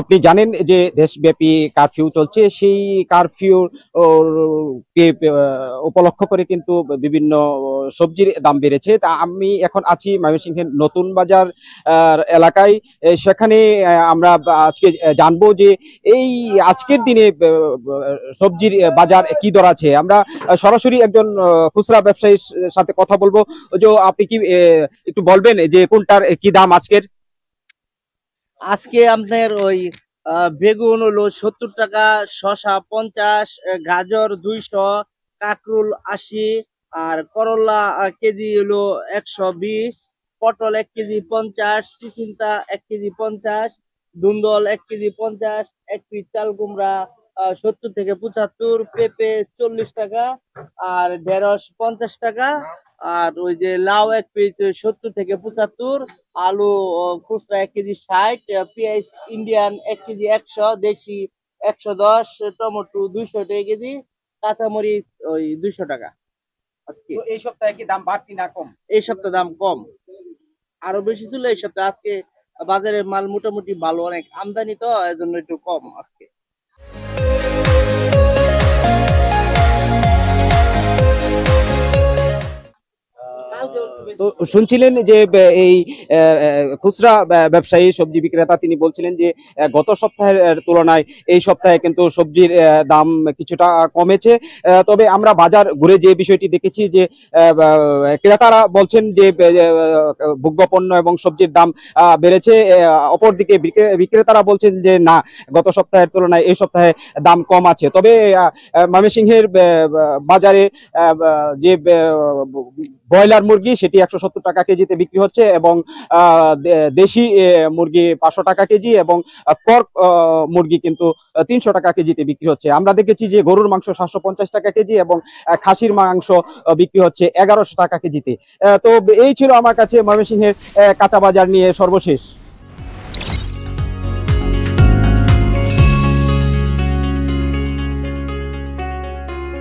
আপনি জানেন যে দেশব্যাপী কারফিউ চলছে সেই কারফিউ কে উপলক্ষ করে কিন্তু বিভিন্ন সবজির দাম বেড়েছে তা আমি এখন আছি ময়মনসিংহের নতুন বাজার এলাকায় সেখানে আমরা আজকে জানবো যে এই আজকের দিনে সবজির বাজার কি দর আছে আমরা সরাসরি একজন খুচরা ব্যবসায়ীর সাথে কথা বলবো যে আপনি কি একটু বলবেন যে কোনটার কি দাম আজকের আজকে আপনার ওই বেগুন হলো সত্তর টাকা শশা পঞ্চাশ গাজর দুইশো কাকরুল আশি আর করলা কেজি হলো একশো বিশ পটল এক কেজি পঞ্চাশ চিচিন্তা এক কেজি পঞ্চাশ দুন্দল এক কেজি পঞ্চাশ এক পিস চাল কুমড়া সত্তর থেকে পঁচাত্তর পেঁপে চল্লিশ টাকা আর ঢেঁড়স পঞ্চাশ টাকা আর ওই যে লাউ এক পিস সত্তর থেকে পঁচাত্তর আলু খুচরা এক কেজি ষাট পেঁয়াজ ইন্ডিয়ান এক কেজি একশো দেশি একশো দশ টমেটো দুইশো টাকা কেজি কাঁচামরিচ ওই দুইশো টাকা আজকে এই সপ্তাহে কি দাম বাড়তি না কম এই সপ্তাহে দাম কম আরো বেশি ছিল এই সপ্তাহে আজকে বাজারে মাল মোটামুটি ভালো অনেক আমদানি তো এজন্য একটু কম আজকে তো শুনছিলেন যে এই খুচরা ব্যবসায়ী সবজি বিক্রেতা তিনি বলছিলেন যে গত সপ্তাহের তুলনায় এই সপ্তাহে কিন্তু সবজির দাম কিছুটা কমেছে তবে আমরা বাজার ঘুরে যে বিষয়টি দেখেছি যে ক্রেতারা বলছেন যে ভোগ্যপণ্য এবং সবজির দাম বেড়েছে অপরদিকে বিক্রেতারা বলছেন যে না গত সপ্তাহের তুলনায় এই সপ্তাহে দাম কম আছে তবে ময়মনসিংহের বাজারে যে ব্রয়লার মুরগি সেটি একশো সত্তর টাকা কেজিতে বিক্রি হচ্ছে এবং দেশি মুরগি পাঁচশো টাকা কেজি এবং কর্ক মুরগি কিন্তু তিনশো টাকা কেজিতে বিক্রি হচ্ছে আমরা দেখেছি যে গরুর মাংস সাতশো পঞ্চাশ টাকা কেজি এবং খাসির মাংস বিক্রি হচ্ছে এগারোশো টাকা কেজিতে তো এই ছিল আমার কাছে ময়মনসিংহের কাঁচা বাজার নিয়ে সর্বশেষ